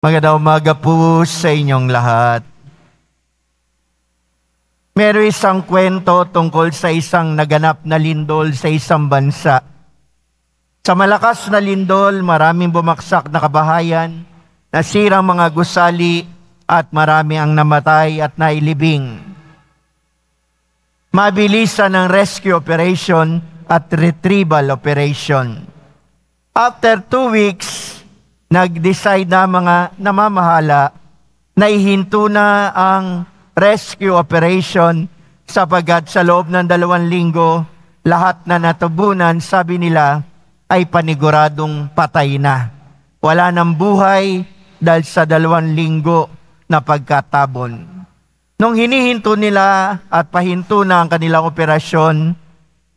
Magandang umaga po sa inyong lahat. Meron isang kwento tungkol sa isang naganap na lindol sa isang bansa. Sa malakas na lindol, maraming bumagsak na kabahayan, nasirang mga gusali at marami ang namatay at nailibing. Mabilisan ang rescue operation at retrieval operation. After two weeks, nag-decide na mga namamahala na ihinto na ang rescue operation sapagat sa loob ng dalawang linggo, lahat na natubunan, sabi nila, ay paniguradong patay na. Wala nang buhay dahil sa dalawang linggo na pagkatabon. Nung hinihinto nila at pahinto na ang kanilang operasyon,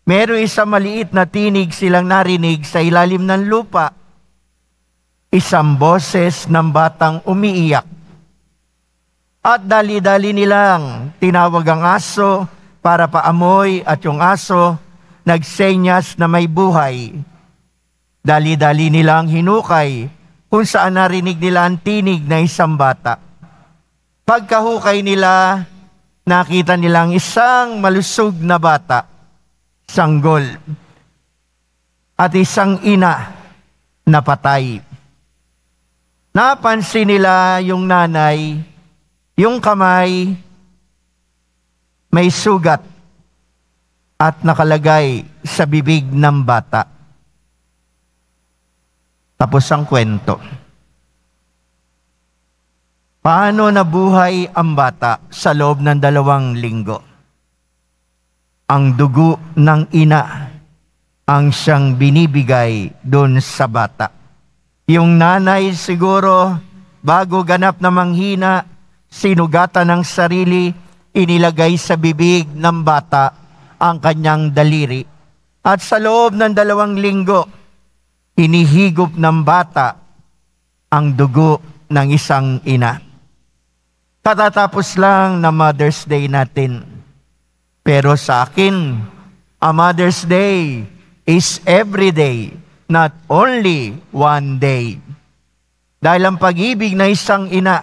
meron isang maliit na tinig silang narinig sa ilalim ng lupa Isang boses ng batang umiiyak. At dali-dali nilang tinawag ang aso para paamoy at yung aso nagsenyas na may buhay. Dali-dali nilang hinukay kung saan narinig nila ang tinig na isang bata. Pagkahukay nila, nakita nilang isang malusog na bata, sanggol, at isang ina na patay napansin nila yung nanay, yung kamay may sugat at nakalagay sa bibig ng bata. Tapos ang kwento. Paano nabuhay ang bata sa loob ng dalawang linggo? Ang dugo ng ina ang siyang binibigay doon sa bata yung nanay siguro, bago ganap na manghina, sinugatan ng sarili, inilagay sa bibig ng bata ang kanyang daliri. At sa loob ng dalawang linggo, inihigop ng bata ang dugo ng isang ina. Katatapos lang na Mother's Day natin. Pero sa akin, a Mother's Day is every day not only one day. Dahil ang pag-ibig na isang ina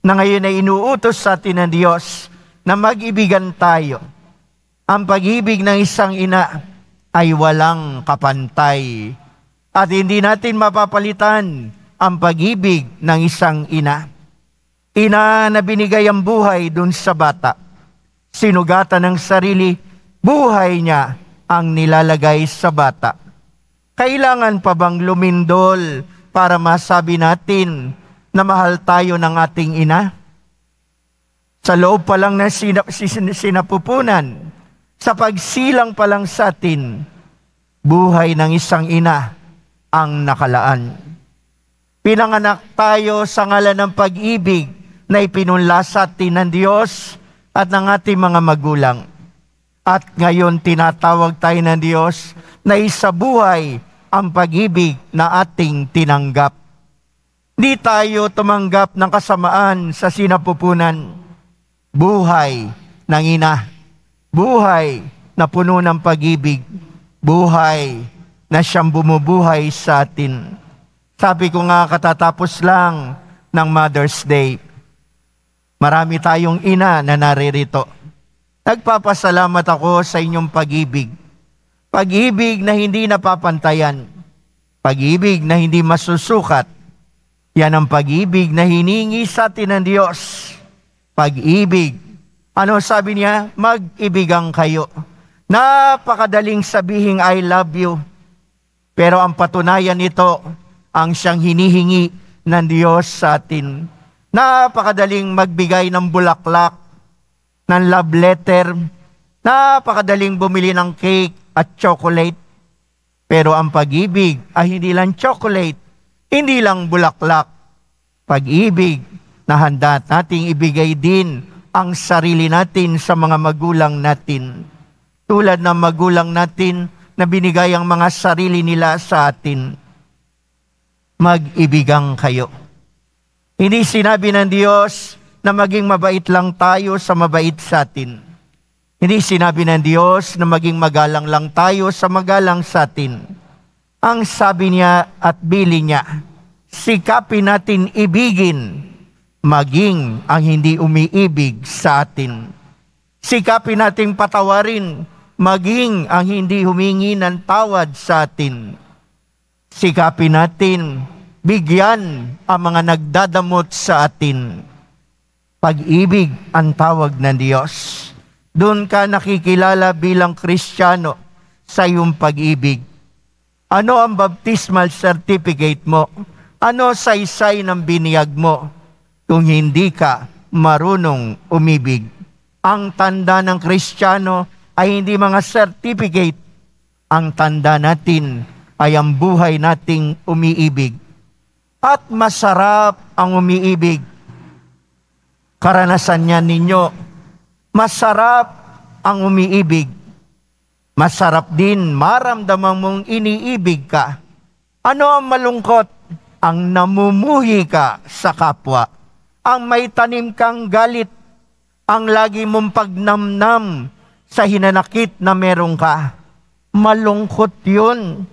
na ngayon ay inuutos sa atin ng Diyos na mag-ibigan tayo. Ang pag-ibig ng isang ina ay walang kapantay at hindi natin mapapalitan ang pag-ibig ng isang ina. Ina na binigay ang buhay dun sa bata. Sinugatan ng sarili, buhay niya ang nilalagay sa bata kailangan pa bang lumindol para masabi natin na mahal tayo ng ating ina? Sa loob pa lang na sinap, sinapupunan, sa pagsilang pa lang sa atin, buhay ng isang ina ang nakalaan. Pinanganak tayo sa ngalan ng pag-ibig na ipinunla sa atin ng Diyos at ng ating mga magulang. At ngayon tinatawag tayo ng Diyos na isa buhay ang pag-ibig na ating tinanggap. Di tayo tumanggap ng kasamaan sa sinapupunan. Buhay ng ina. Buhay na puno ng pag-ibig. Buhay na siyang bumubuhay sa atin. Sabi ko nga katatapos lang ng Mother's Day. Marami tayong ina na naririto. Nagpapasalamat ako sa inyong pag-ibig pag-ibig na hindi napapantayan. Pag-ibig na hindi masusukat. Yan ang pag-ibig na hiningi sa atin ng Diyos. Pag-ibig. Ano sabi niya? Mag-ibigang kayo. Napakadaling sabihing I love you. Pero ang patunayan nito, ang siyang hinihingi ng Diyos sa atin. Napakadaling magbigay ng bulaklak, ng love letter, napakadaling bumili ng cake, at chocolate. Pero ang pag-ibig ay hindi lang chocolate, hindi lang bulaklak. Pag-ibig na handa nating ibigay din ang sarili natin sa mga magulang natin. Tulad ng magulang natin na binigay ang mga sarili nila sa atin. Mag-ibigang kayo. Hindi sinabi ng Diyos na maging mabait lang tayo sa mabait sa atin hindi sinabi ng Diyos na maging magalang lang tayo sa magalang sa atin. Ang sabi niya at bili niya, sikapin natin ibigin, maging ang hindi umiibig sa atin. Sikapin nating patawarin, maging ang hindi humingi ng tawad sa atin. Sikapin natin, bigyan ang mga nagdadamot sa atin. Pag-ibig ang tawag ng Diyos. Doon ka nakikilala bilang Kristiyano sa iyong pag-ibig. Ano ang baptismal certificate mo? Ano saysay ng biniyag mo kung hindi ka marunong umibig? Ang tanda ng Kristiyano ay hindi mga certificate. Ang tanda natin ay ang buhay nating umiibig. At masarap ang umiibig. Karanasan niya ninyo Masarap ang umiibig. Masarap din maramdaman mong iniibig ka. Ano ang malungkot? Ang namumuhi ka sa kapwa. Ang may tanim kang galit. Ang lagi mong pagnamnam sa hinanakit na meron ka. Malungkot yun.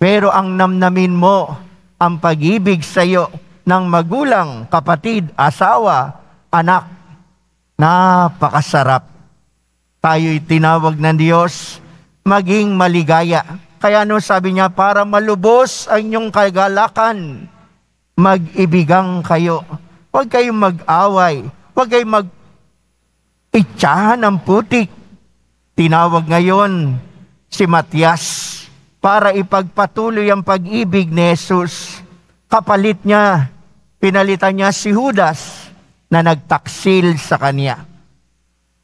Pero ang namnamin mo, ang pag-ibig sa iyo ng magulang, kapatid, asawa, anak, Napakasarap. Tayo'y tinawag ng Diyos maging maligaya. Kaya ano sabi niya, para malubos ang inyong kagalakan, mag-ibigang kayo. Huwag kayong mag-away. Huwag kayong mag itsahan ng putik. Tinawag ngayon si Matias para ipagpatuloy ang pag-ibig ni Jesus. Kapalit niya, pinalitan niya si Judas na nagtaksil sa Kanya.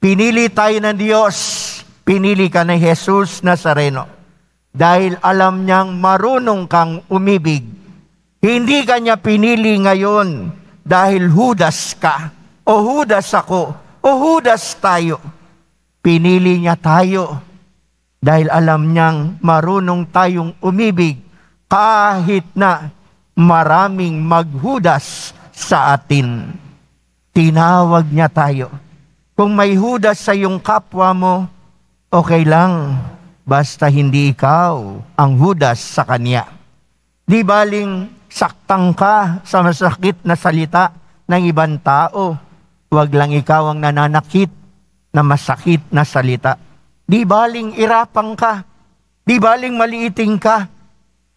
Pinili tayo ng Diyos, pinili ka ni Jesus Nazareno. Dahil alam niyang marunong kang umibig. Hindi kanya pinili ngayon dahil hudas ka, o hudas ako, o hudas tayo. Pinili niya tayo dahil alam niyang marunong tayong umibig kahit na maraming maghudas sa atin. Tinawag niya tayo. Kung may Judas sa iyong kapwa mo, okay lang. Basta hindi ikaw ang hudas sa kanya. Di baling saktang ka sa masakit na salita ng ibang tao. Huwag lang ikaw ang nananakit na masakit na salita. Di baling irapang ka. Di baling maliiting ka.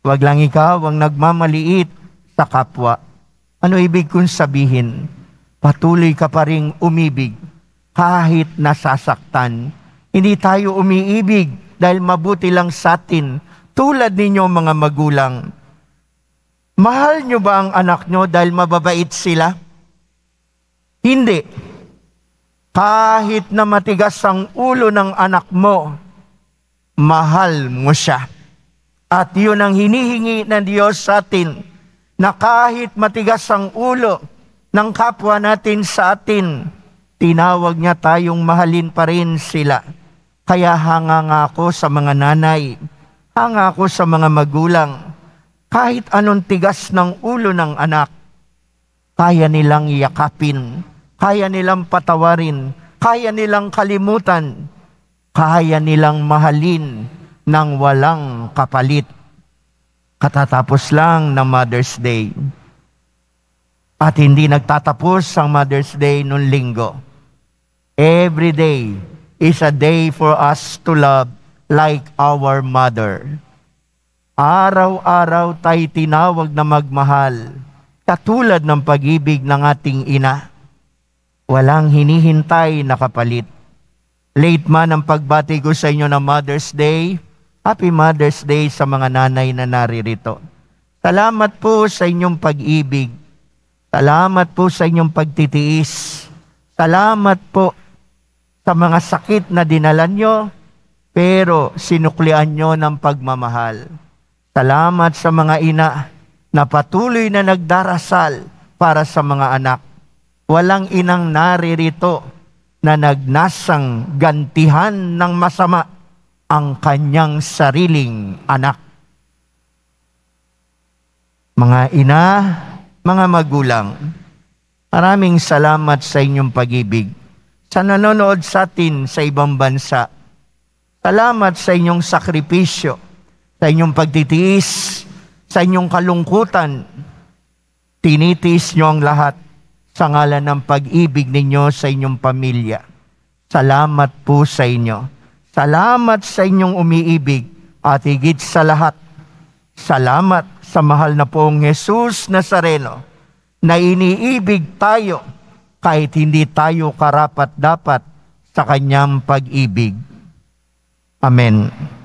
Huwag lang ikaw ang nagmamaliit sa kapwa. Ano ibig kong sabihin? patuloy ka pa rin umibig kahit nasasaktan. Hindi tayo umiibig dahil mabuti lang sa atin tulad ninyo mga magulang. Mahal nyo ba ang anak nyo dahil mababait sila? Hindi. Kahit na matigas ang ulo ng anak mo, mahal mo siya. At yun ang hinihingi ng Diyos sa atin, na kahit matigas ang ulo, ng kapwa natin sa atin, tinawag niya tayong mahalin pa rin sila. Kaya hanga nga ako sa mga nanay, hanga ako sa mga magulang, kahit anong tigas ng ulo ng anak, kaya nilang yakapin, kaya nilang patawarin, kaya nilang kalimutan, kaya nilang mahalin ng walang kapalit. Katatapos lang ng Mother's Day at hindi nagtatapos ang Mother's Day noong linggo. Every day is a day for us to love like our mother. Araw-araw tayo tinawag na magmahal, katulad ng pag-ibig ng ating ina. Walang hinihintay na kapalit. Late man ang pagbati ko sa inyo na Mother's Day, Happy Mother's Day sa mga nanay na naririto. Salamat po sa inyong pag-ibig Salamat po sa inyong pagtitiis. Salamat po sa mga sakit na dinala nyo, pero sinuklian nyo ng pagmamahal. Salamat sa mga ina na patuloy na nagdarasal para sa mga anak. Walang inang naririto na nagnasang gantihan ng masama ang kanyang sariling anak. Mga ina, mga magulang, maraming salamat sa inyong pag-ibig. Sa nanonood sa atin sa ibang bansa, salamat sa inyong sakripisyo, sa inyong pagtitiis, sa inyong kalungkutan. Tinitiis niyo ang lahat sa ngalan ng pag-ibig ninyo sa inyong pamilya. Salamat po sa inyo. Salamat sa inyong umiibig at higit sa lahat. Salamat sa mahal na pong Jesus Nazareno na iniibig tayo kahit hindi tayo karapat dapat sa kanyang pag-ibig. Amen.